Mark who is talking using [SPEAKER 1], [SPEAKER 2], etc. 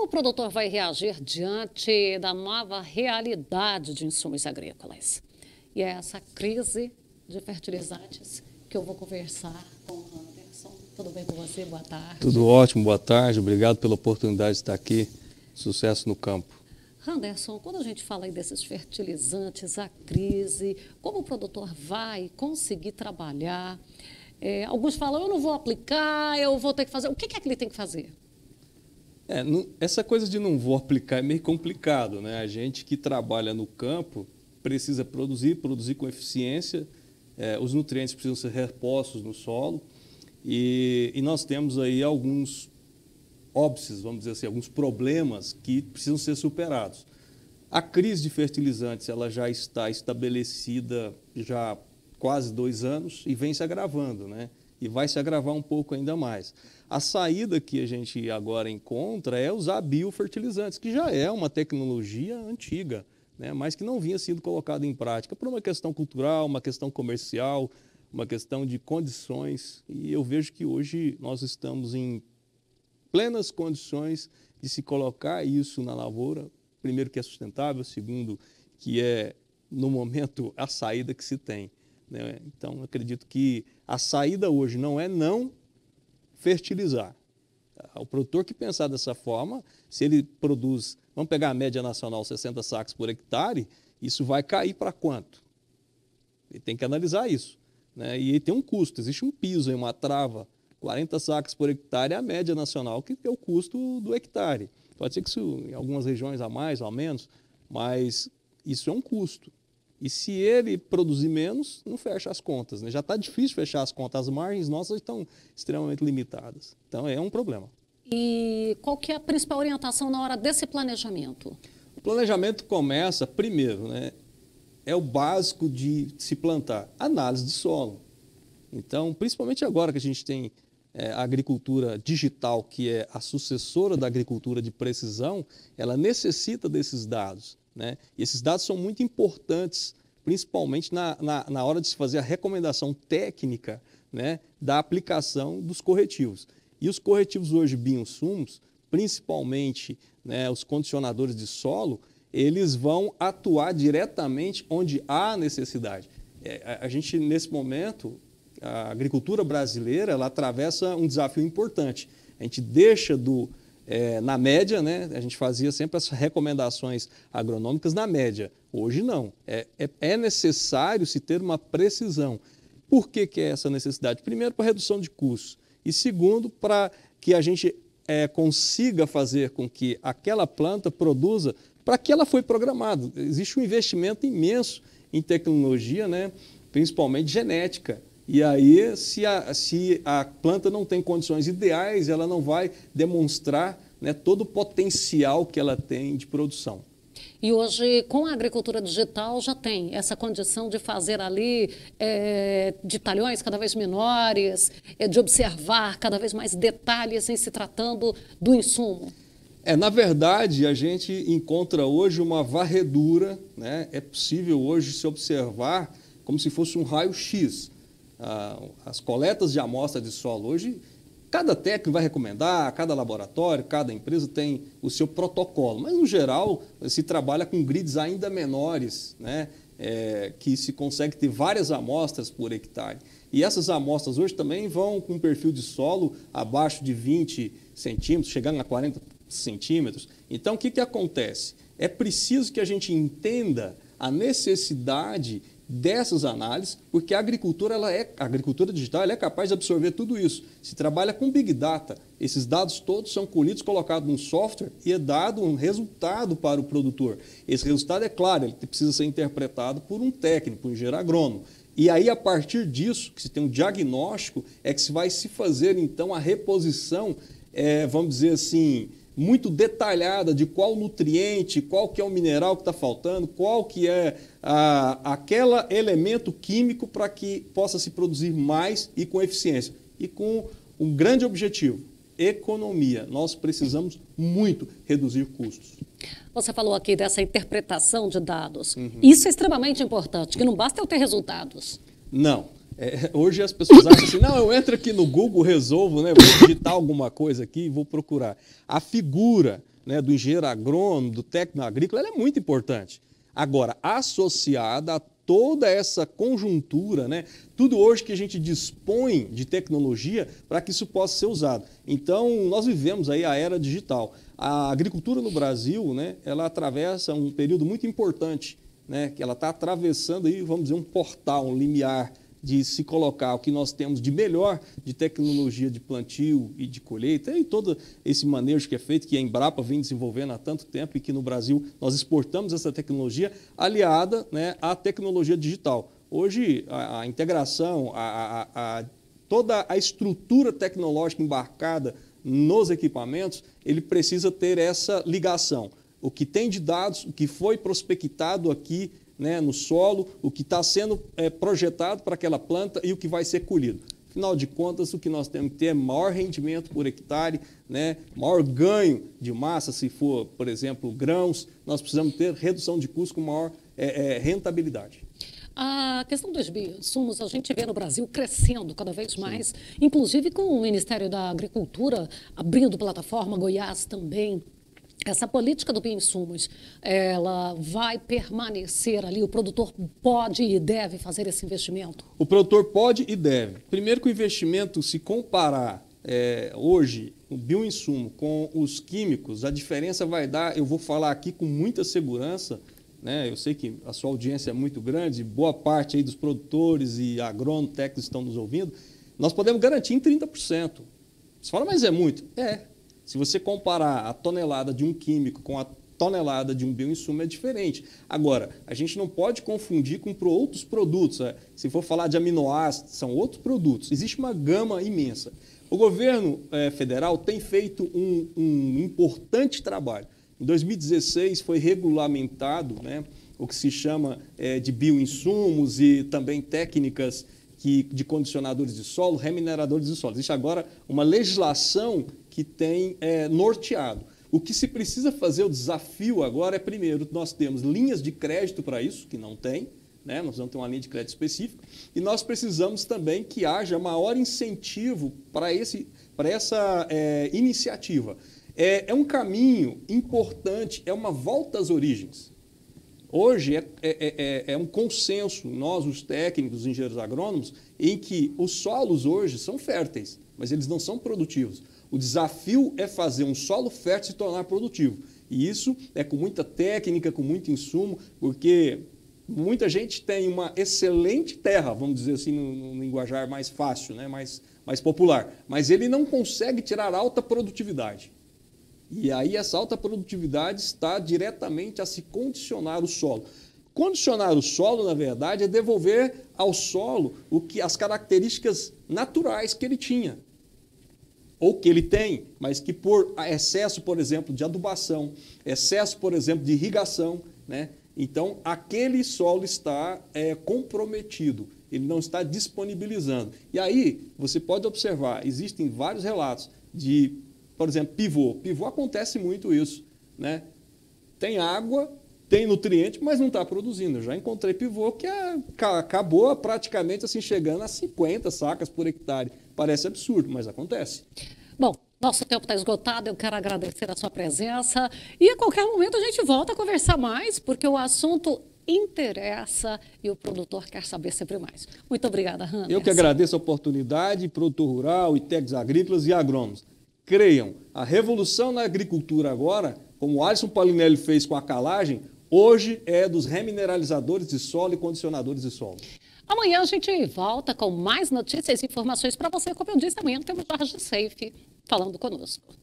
[SPEAKER 1] Como o produtor vai reagir diante da nova realidade de insumos agrícolas? E é essa crise de fertilizantes que eu vou conversar com o Anderson. Tudo bem com você? Boa tarde. Tudo
[SPEAKER 2] ótimo, boa tarde. Obrigado pela oportunidade de estar aqui. Sucesso no campo.
[SPEAKER 1] Anderson, quando a gente fala aí desses fertilizantes, a crise, como o produtor vai conseguir trabalhar? É, alguns falam, eu não vou aplicar, eu vou ter que fazer. O que é que ele tem que fazer? É,
[SPEAKER 2] não, essa coisa de não vou aplicar é meio complicado, né? A gente que trabalha no campo precisa produzir, produzir com eficiência, é, os nutrientes precisam ser repostos no solo e, e nós temos aí alguns óbices, vamos dizer assim, alguns problemas que precisam ser superados. A crise de fertilizantes ela já está estabelecida já há quase dois anos e vem se agravando, né? e vai se agravar um pouco ainda mais. A saída que a gente agora encontra é usar biofertilizantes, que já é uma tecnologia antiga, né, mas que não vinha sendo colocada em prática por uma questão cultural, uma questão comercial, uma questão de condições. E eu vejo que hoje nós estamos em plenas condições de se colocar isso na lavoura, primeiro que é sustentável, segundo que é no momento a saída que se tem. Né? Então, acredito que a saída hoje não é não fertilizar. O produtor que pensar dessa forma, se ele produz, vamos pegar a média nacional, 60 sacos por hectare, isso vai cair para quanto? Ele tem que analisar isso. Né? E tem um custo, existe um piso, uma trava. 40 sacos por hectare é a média nacional, que é o custo do hectare. Pode ser que isso em algumas regiões a mais ou a menos, mas isso é um custo. E se ele produzir menos, não fecha as contas. Né? Já está difícil fechar as contas, as margens nossas estão extremamente limitadas. Então é um problema.
[SPEAKER 1] E qual que é a principal orientação na hora desse planejamento?
[SPEAKER 2] O planejamento começa, primeiro, né, é o básico de se plantar, análise de solo. Então, principalmente agora que a gente tem é, a agricultura digital, que é a sucessora da agricultura de precisão, ela necessita desses dados. Né? E esses dados são muito importantes, principalmente na, na, na hora de se fazer a recomendação técnica né, da aplicação dos corretivos. E os corretivos hoje bioinsumos, principalmente né, os condicionadores de solo, eles vão atuar diretamente onde há necessidade. É, a gente, nesse momento, a agricultura brasileira ela atravessa um desafio importante. A gente deixa do, é, na média, né, a gente fazia sempre as recomendações agronômicas na média. Hoje não. É, é, é necessário se ter uma precisão. Por que, que é essa necessidade? Primeiro, para redução de custos. E segundo, para que a gente é, consiga fazer com que aquela planta produza para que ela foi programada. Existe um investimento imenso em tecnologia, né, principalmente genética. E aí, se a, se a planta não tem condições ideais, ela não vai demonstrar né, todo o potencial que ela tem de produção.
[SPEAKER 1] E hoje, com a agricultura digital, já tem essa condição de fazer ali é, de talhões cada vez menores, é, de observar cada vez mais detalhes em se tratando do insumo.
[SPEAKER 2] É, na verdade, a gente encontra hoje uma varredura, né? é possível hoje se observar como se fosse um raio-x as coletas de amostra de solo hoje, cada técnico vai recomendar, cada laboratório, cada empresa tem o seu protocolo, mas no geral se trabalha com grids ainda menores, né? É, que se consegue ter várias amostras por hectare. E essas amostras hoje também vão com perfil de solo abaixo de 20 centímetros, chegando a 40 centímetros. Então, o que, que acontece? É preciso que a gente entenda a necessidade dessas análises, porque a agricultura, ela é, a agricultura digital ela é capaz de absorver tudo isso. Se trabalha com Big Data, esses dados todos são colhidos, colocados num software e é dado um resultado para o produtor. Esse resultado, é claro, ele precisa ser interpretado por um técnico, um engenheiro agrônomo. E aí, a partir disso, que se tem um diagnóstico, é que se vai se fazer, então, a reposição, é, vamos dizer assim, muito detalhada de qual nutriente, qual que é o mineral que está faltando, qual que é a, aquela elemento químico para que possa se produzir mais e com eficiência. E com um grande objetivo, economia. Nós precisamos muito reduzir custos.
[SPEAKER 1] Você falou aqui dessa interpretação de dados. Uhum. Isso é extremamente importante, que não basta eu ter resultados.
[SPEAKER 2] Não. É, hoje as pessoas acham assim, não, eu entro aqui no Google, resolvo, né? Vou digitar alguma coisa aqui e vou procurar. A figura né, do engenheiro agrônomo, do técnico agrícola, Ela é muito importante. Agora, associada a toda essa conjuntura, né? Tudo hoje que a gente dispõe de tecnologia para que isso possa ser usado. Então, nós vivemos aí a era digital. A agricultura no Brasil, né, ela atravessa um período muito importante, né? Que ela está atravessando aí, vamos dizer, um portal, um limiar de se colocar o que nós temos de melhor de tecnologia de plantio e de colheita, e todo esse manejo que é feito, que a Embrapa vem desenvolvendo há tanto tempo e que no Brasil nós exportamos essa tecnologia aliada né, à tecnologia digital. Hoje, a, a integração, a, a, toda a estrutura tecnológica embarcada nos equipamentos, ele precisa ter essa ligação. O que tem de dados, o que foi prospectado aqui né, no solo, o que está sendo é, projetado para aquela planta e o que vai ser colhido. Afinal de contas, o que nós temos que ter é maior rendimento por hectare, né? maior ganho de massa, se for, por exemplo, grãos. Nós precisamos ter redução de custo com maior é, é, rentabilidade.
[SPEAKER 1] A questão dos bioinsumos a gente vê no Brasil crescendo cada vez mais, Sim. inclusive com o Ministério da Agricultura abrindo plataforma, Goiás também essa política do bioinsumos, ela vai permanecer ali? O produtor pode e deve fazer esse investimento?
[SPEAKER 2] O produtor pode e deve. Primeiro que o investimento, se comparar é, hoje o bioinsumo com os químicos, a diferença vai dar, eu vou falar aqui com muita segurança, né? eu sei que a sua audiência é muito grande, boa parte aí dos produtores e agrônomos estão nos ouvindo, nós podemos garantir em 30%. Você fala, mas é muito? É, se você comparar a tonelada de um químico com a tonelada de um bioinsumo é diferente. Agora, a gente não pode confundir com outros produtos. Né? Se for falar de aminoácidos, são outros produtos. Existe uma gama imensa. O governo eh, federal tem feito um, um, importante trabalho. Em 2016 foi regulamentado né, o que se chama eh, de bioinsumos e também técnicas que, de condicionadores de solo, remineradores de solo. Existe agora uma legislação que tem é, norteado. O que se precisa fazer, o desafio agora é, primeiro, nós temos linhas de crédito para isso, que não tem, né? nós vamos ter uma linha de crédito específica, e nós precisamos também que haja maior incentivo para, esse, para essa é, iniciativa. É, é, um caminho importante, é uma volta às origens. Hoje é, é, é, é, é um consenso, nós, os técnicos, os engenheiros agrônomos, em que os solos hoje são férteis, mas eles não são produtivos. O desafio é fazer um solo fértil se tornar produtivo. E isso é com muita técnica, com muito insumo, porque muita gente tem uma excelente terra, vamos dizer assim, no, no linguajar mais fácil, né? mais, mais popular, mas ele não consegue tirar alta produtividade. E aí essa alta produtividade está diretamente a se condicionar o solo. Condicionar o solo, na verdade, é devolver ao solo o que as características naturais que ele tinha ou que ele tem, mas que por excesso, por exemplo, de adubação, excesso, por exemplo, de irrigação, né? Então, aquele solo está é, comprometido, ele não está disponibilizando. E aí, você pode observar, existem vários relatos de, por exemplo, pivô. Pivô acontece muito isso, né? Tem água, tem nutriente, mas não está produzindo. Eu já encontrei pivô que é, acabou praticamente assim chegando a 50 sacas por hectare. Parece absurdo, mas acontece.
[SPEAKER 1] Bom, nosso tempo está esgotado, eu quero agradecer a sua presença e a qualquer momento a gente volta a conversar mais, porque o assunto interessa e o produtor quer saber sempre mais. Muito obrigada, Hannes. Eu que
[SPEAKER 2] agradeço a oportunidade, produtor rural e agrícolas e agrônomos. Creiam, a revolução na agricultura agora, como o Alisson Palinelli fez com a calagem, Hoje é dos remineralizadores de solo e condicionadores de solo.
[SPEAKER 1] Amanhã a gente volta com mais notícias e informações para você. Como eu disse, amanhã temos Jorge Safe falando conosco.